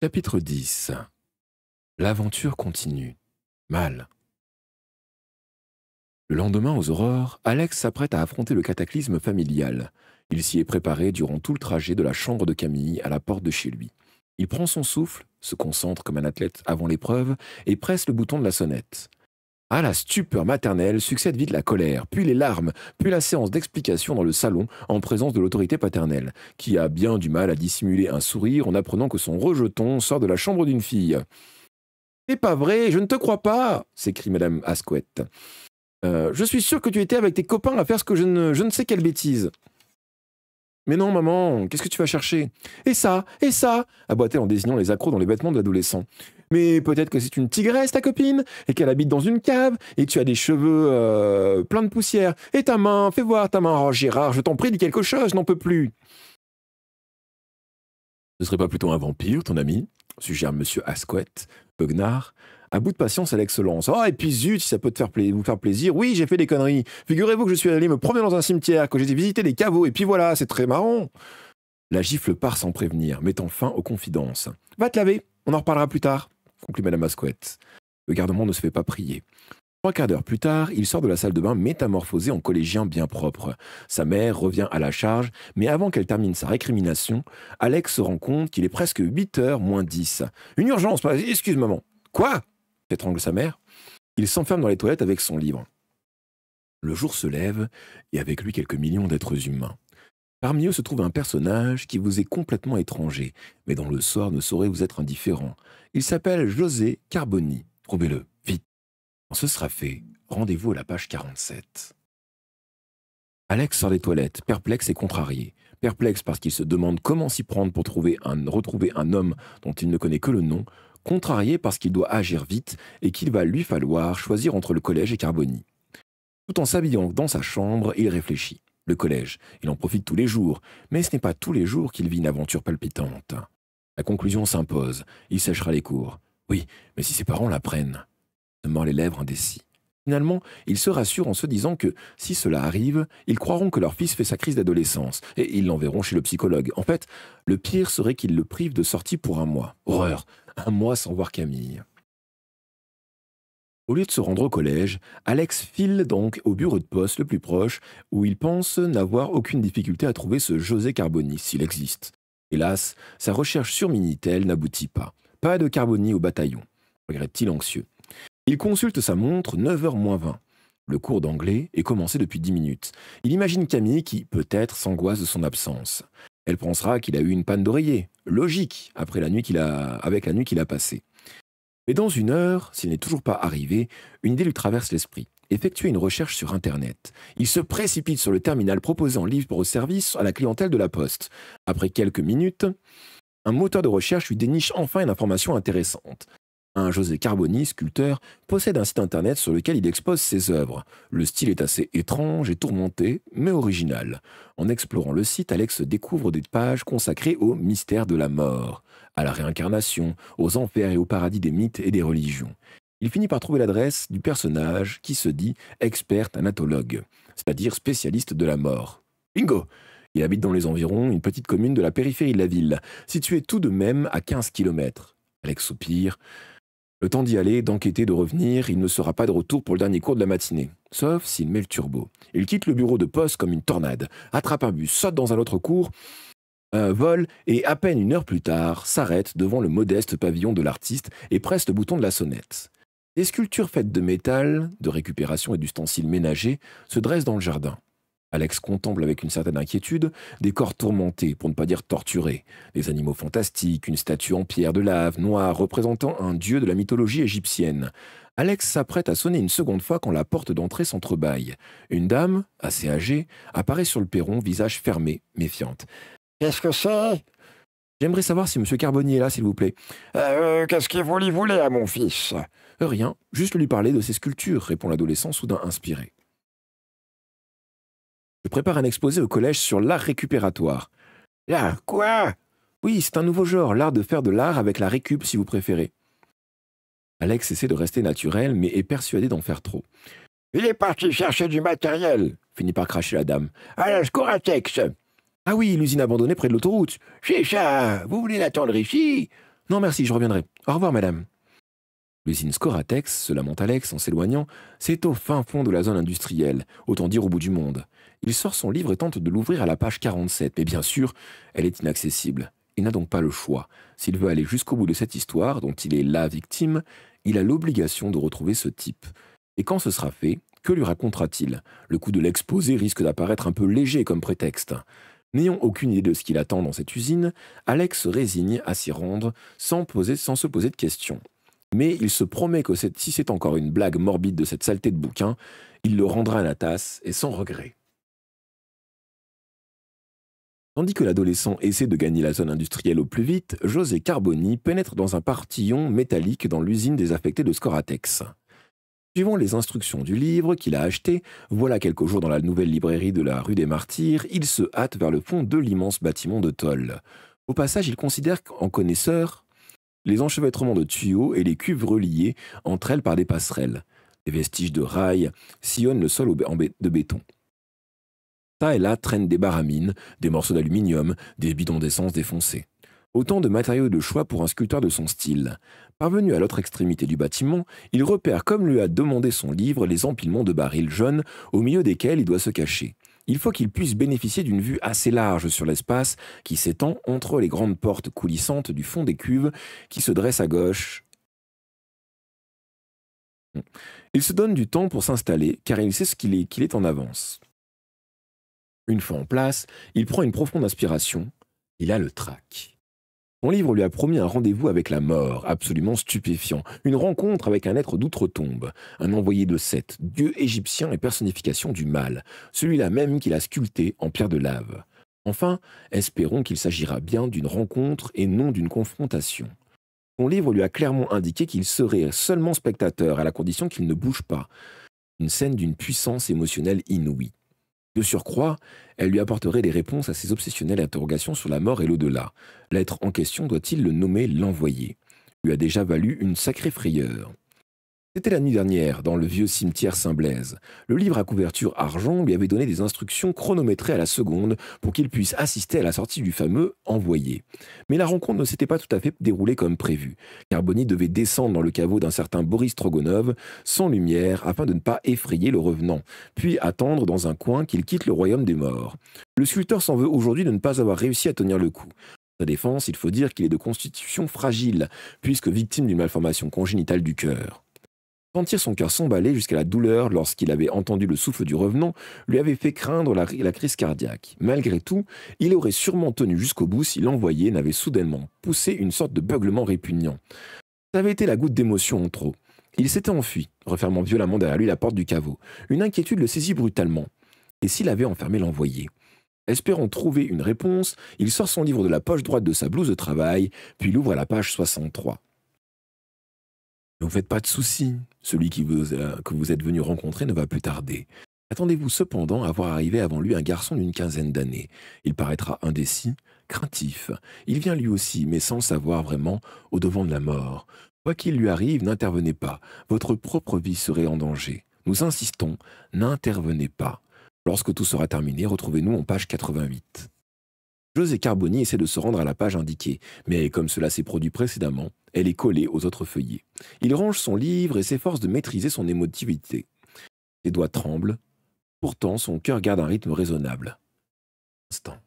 Chapitre 10 L'aventure continue. Mal. Le lendemain, aux aurores, Alex s'apprête à affronter le cataclysme familial. Il s'y est préparé durant tout le trajet de la chambre de Camille à la porte de chez lui. Il prend son souffle, se concentre comme un athlète avant l'épreuve et presse le bouton de la sonnette. À la stupeur maternelle succède vite la colère, puis les larmes, puis la séance d'explication dans le salon en présence de l'autorité paternelle, qui a bien du mal à dissimuler un sourire en apprenant que son rejeton sort de la chambre d'une fille. C'est pas vrai, je ne te crois pas s'écrie Madame Asquette. Euh, je suis sûr que tu étais avec tes copains à faire ce que je ne, sais quelle bêtise. Mais non, maman, qu'est-ce que tu vas chercher Et ça, et ça » elle en désignant les accros dans les vêtements de l'adolescent mais peut-être que c'est une tigresse ta copine, et qu'elle habite dans une cave, et tu as des cheveux euh, pleins de poussière, et ta main, fais voir ta main, oh Gérard, je t'en prie, dis quelque chose, je n'en peux plus. Ce serait pas plutôt un vampire, ton ami suggère Monsieur Asquette, Pugnard, À bout de patience, à l'excellence. Oh, et puis zut, si ça peut te faire vous faire plaisir. Oui, j'ai fait des conneries. Figurez-vous que je suis allé me promener dans un cimetière, que j'ai visité des caveaux, et puis voilà, c'est très marrant. La gifle part sans prévenir, mettant fin aux confidences. Va te laver, on en reparlera plus tard conclut Madame Mascouette. Le gardement ne se fait pas prier. Trois quarts d'heure plus tard, il sort de la salle de bain métamorphosé en collégien bien propre. Sa mère revient à la charge, mais avant qu'elle termine sa récrimination, Alex se rend compte qu'il est presque 8 heures moins 10. Une urgence, excuse maman. Quoi Étrangle sa mère. Il s'enferme dans les toilettes avec son livre. Le jour se lève, et avec lui quelques millions d'êtres humains. Parmi eux se trouve un personnage qui vous est complètement étranger, mais dont le sort ne saurait vous être indifférent. Il s'appelle José Carboni. Trouvez-le, vite. Quand ce sera fait, rendez-vous à la page 47. Alex sort des toilettes, perplexe et contrarié. Perplexe parce qu'il se demande comment s'y prendre pour retrouver un homme dont il ne connaît que le nom, contrarié parce qu'il doit agir vite et qu'il va lui falloir choisir entre le collège et Carboni. Tout en s'habillant dans sa chambre, il réfléchit le collège. Il en profite tous les jours, mais ce n'est pas tous les jours qu'il vit une aventure palpitante. La conclusion s'impose. Il séchera les cours. Oui, mais si ses parents l'apprennent. Il se les lèvres indécis. Finalement, il se rassure en se disant que, si cela arrive, ils croiront que leur fils fait sa crise d'adolescence, et ils l'enverront chez le psychologue. En fait, le pire serait qu'ils le privent de sortie pour un mois. Horreur Un mois sans voir Camille. Au lieu de se rendre au collège, Alex file donc au bureau de poste le plus proche, où il pense n'avoir aucune difficulté à trouver ce José Carboni, s'il existe. Hélas, sa recherche sur Minitel n'aboutit pas. Pas de Carboni au bataillon, regrette-t-il anxieux. Il consulte sa montre 9h 20. Le cours d'anglais est commencé depuis 10 minutes. Il imagine Camille qui, peut-être, s'angoisse de son absence. Elle pensera qu'il a eu une panne d'oreiller. Logique, après la nuit qu'il a... avec la nuit qu'il a passée. Mais dans une heure, s'il n'est toujours pas arrivé, une idée lui traverse l'esprit. Effectuer une recherche sur Internet. Il se précipite sur le terminal proposant au service à la clientèle de la Poste. Après quelques minutes, un moteur de recherche lui déniche enfin une information intéressante. Un José Carboni, sculpteur, possède un site internet sur lequel il expose ses œuvres. Le style est assez étrange et tourmenté, mais original. En explorant le site, Alex découvre des pages consacrées au mystère de la mort, à la réincarnation, aux enfers et au paradis des mythes et des religions. Il finit par trouver l'adresse du personnage qui se dit expert anatologue, c'est-à-dire spécialiste de la mort. Bingo Il habite dans les environs, une petite commune de la périphérie de la ville, située tout de même à 15 km. Alex soupire. Le temps d'y aller, d'enquêter, de revenir, il ne sera pas de retour pour le dernier cours de la matinée. Sauf s'il met le turbo. Il quitte le bureau de poste comme une tornade, attrape un bus, saute dans un autre cours, euh, vole et à peine une heure plus tard, s'arrête devant le modeste pavillon de l'artiste et presse le bouton de la sonnette. Des sculptures faites de métal, de récupération et d'ustensiles ménagers se dressent dans le jardin. Alex contemple avec une certaine inquiétude des corps tourmentés, pour ne pas dire torturés, des animaux fantastiques, une statue en pierre de lave noire représentant un dieu de la mythologie égyptienne. Alex s'apprête à sonner une seconde fois quand la porte d'entrée s'entrebâille. Une dame, assez âgée, apparaît sur le perron, visage fermé, méfiante. Qu'est-ce que c'est J'aimerais savoir si M. Carbonnier est là, s'il vous plaît. Euh, qu'est-ce que vous lui voulez à mon fils Rien, juste lui parler de ses sculptures, répond l'adolescent soudain inspiré. Je prépare un exposé au collège sur l'art récupératoire. L'art ah, quoi Oui, c'est un nouveau genre, l'art de faire de l'art avec la récup si vous préférez. Alex essaie de rester naturel, mais est persuadé d'en faire trop. Il est parti chercher du matériel, finit par cracher la dame. À la Ah oui, l'usine abandonnée près de l'autoroute. ça vous voulez l'attendre ici Non merci, je reviendrai. Au revoir, madame. L'usine Scoratex, se lamente Alex en s'éloignant, c'est au fin fond de la zone industrielle, autant dire au bout du monde. Il sort son livre et tente de l'ouvrir à la page 47, mais bien sûr, elle est inaccessible. Il n'a donc pas le choix. S'il veut aller jusqu'au bout de cette histoire, dont il est la victime, il a l'obligation de retrouver ce type. Et quand ce sera fait, que lui racontera-t-il Le coup de l'exposé risque d'apparaître un peu léger comme prétexte. N'ayant aucune idée de ce qu'il attend dans cette usine, Alex résigne à s'y rendre sans, poser, sans se poser de questions. Mais il se promet que si c'est encore une blague morbide de cette saleté de bouquin, il le rendra à la tasse et sans regret. Tandis que l'adolescent essaie de gagner la zone industrielle au plus vite, José Carboni pénètre dans un partillon métallique dans l'usine désaffectée de Scoratex. Suivant les instructions du livre qu'il a acheté, voilà quelques jours dans la nouvelle librairie de la rue des Martyrs, il se hâte vers le fond de l'immense bâtiment de Toll. Au passage, il considère qu'en connaisseur, les enchevêtrements de tuyaux et les cuves reliées entre elles par des passerelles. Des vestiges de rails sillonnent le sol de béton. Ça et là traînent des baramines, des morceaux d'aluminium, des bidons d'essence défoncés. Autant de matériaux de choix pour un sculpteur de son style. Parvenu à l'autre extrémité du bâtiment, il repère, comme lui a demandé son livre, les empilements de barils jaunes au milieu desquels il doit se cacher il faut qu'il puisse bénéficier d'une vue assez large sur l'espace qui s'étend entre les grandes portes coulissantes du fond des cuves qui se dressent à gauche. Il se donne du temps pour s'installer car il sait ce qu'il est, qu'il est en avance. Une fois en place, il prend une profonde inspiration, il a le trac. Mon livre lui a promis un rendez-vous avec la mort, absolument stupéfiant, une rencontre avec un être d'outre-tombe, un envoyé de Seth, dieu égyptien et personnification du mal, celui-là même qu'il a sculpté en pierre de lave. Enfin, espérons qu'il s'agira bien d'une rencontre et non d'une confrontation. Mon livre lui a clairement indiqué qu'il serait seulement spectateur à la condition qu'il ne bouge pas. Une scène d'une puissance émotionnelle inouïe. De surcroît, elle lui apporterait des réponses à ses obsessionnelles interrogations sur la mort et l'au-delà. L'être en question doit-il le nommer l'envoyé Lui a déjà valu une sacrée frayeur. C'était la nuit dernière, dans le vieux cimetière Saint-Blaise. Le livre à couverture argent lui avait donné des instructions chronométrées à la seconde pour qu'il puisse assister à la sortie du fameux envoyé. Mais la rencontre ne s'était pas tout à fait déroulée comme prévu. Carboni devait descendre dans le caveau d'un certain Boris Trogonov, sans lumière, afin de ne pas effrayer le revenant, puis attendre dans un coin qu'il quitte le royaume des morts. Le sculpteur s'en veut aujourd'hui de ne pas avoir réussi à tenir le coup sa défense, il faut dire qu'il est de constitution fragile, puisque victime d'une malformation congénitale du cœur. Sentir son cœur s'emballer jusqu'à la douleur lorsqu'il avait entendu le souffle du revenant lui avait fait craindre la, crise cardiaque. Malgré tout, il aurait sûrement tenu jusqu'au bout si l'envoyé n'avait soudainement poussé une sorte de beuglement répugnant. Ça avait été la goutte d'émotion en trop. Il s'était enfui, refermant violemment derrière lui la porte du caveau. Une inquiétude le saisit brutalement. Et s'il avait enfermé l'envoyé Espérant trouver une réponse, il sort son livre de la poche droite de sa blouse de travail, puis l'ouvre à la page 63. Ne vous faites pas de soucis, celui que vous êtes venu rencontrer ne va plus tarder. Attendez-vous cependant à voir arriver avant lui un garçon d'une quinzaine d'années. Il paraîtra indécis, craintif. Il vient lui aussi, mais sans savoir vraiment, au devant de la mort. Quoi qu'il lui arrive, n'intervenez pas. Votre propre vie serait en danger. Nous insistons, n'intervenez pas. Lorsque tout sera terminé, retrouvez-nous en page 88. Et Carboni essaie de se rendre à la page indiquée, mais comme cela s'est produit précédemment, elle est collée aux autres feuillets. Il range son livre et s'efforce de maîtriser son émotivité. Ses doigts tremblent, pourtant son cœur garde un rythme raisonnable. Instant.